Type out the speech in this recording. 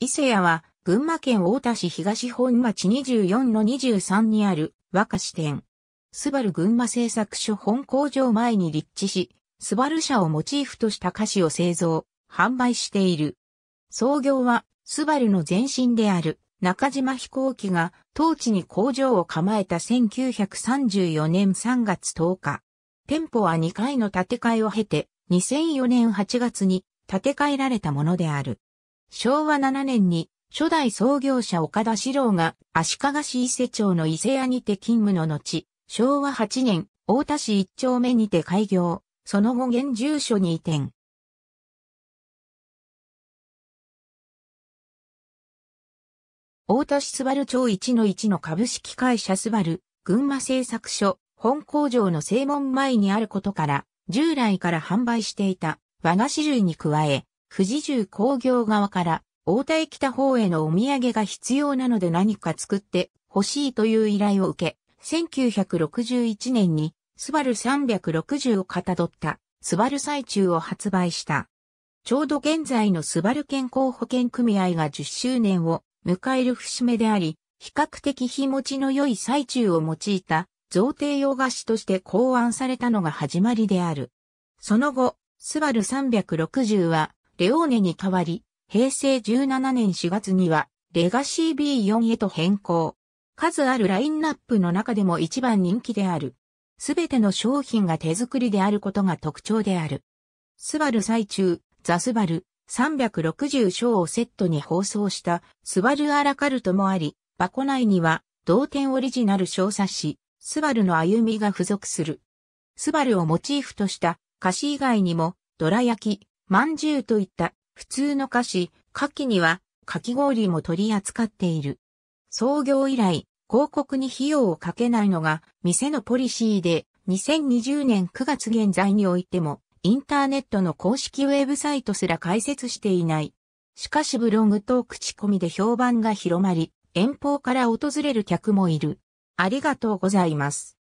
伊勢屋は、群馬県太田市東本町24-23にある和菓子店。スバル群馬製作所本工場前に立地し、スバル車をモチーフとした菓子を製造、販売している。創業は、スバルの前身である中島飛行機が当地に工場を構えた1934年3月10日。店舗は2回の建て替えを経て、2004年8月に建て替えられたものである。昭和7年に初代創業者岡田史郎が足利市伊勢町の伊勢屋にて勤務の後、昭和8年、大田市一丁目にて開業、その後現住所に移転。大田市スバル町一の一の株式会社スバル、群馬製作所、本工場の正門前にあることから、従来から販売していた和菓子類に加え、富士重工業側から大田へ来た方へのお土産が必要なので何か作って欲しいという依頼を受け、1961年にスバル360をかたどったスバル最中を発売した。ちょうど現在のスバル健康保険組合が10周年を迎える節目であり、比較的日持ちの良い最中を用いた贈呈用菓子として考案されたのが始まりである。その後、スバル360はレオーネに代わり、平成17年4月には、レガシー B4 へと変更。数あるラインナップの中でも一番人気である。すべての商品が手作りであることが特徴である。スバル最中、ザスバル360章をセットに放送したスバルアラカルトもあり、箱内には同点オリジナル小冊子、スバルの歩みが付属する。スバルをモチーフとした菓子以外にも、ドラ焼き、まんじゅうといった普通の菓子、夏季にはかき氷も取り扱っている。創業以来、広告に費用をかけないのが店のポリシーで2020年9月現在においてもインターネットの公式ウェブサイトすら開設していない。しかしブログと口コミで評判が広まり、遠方から訪れる客もいる。ありがとうございます。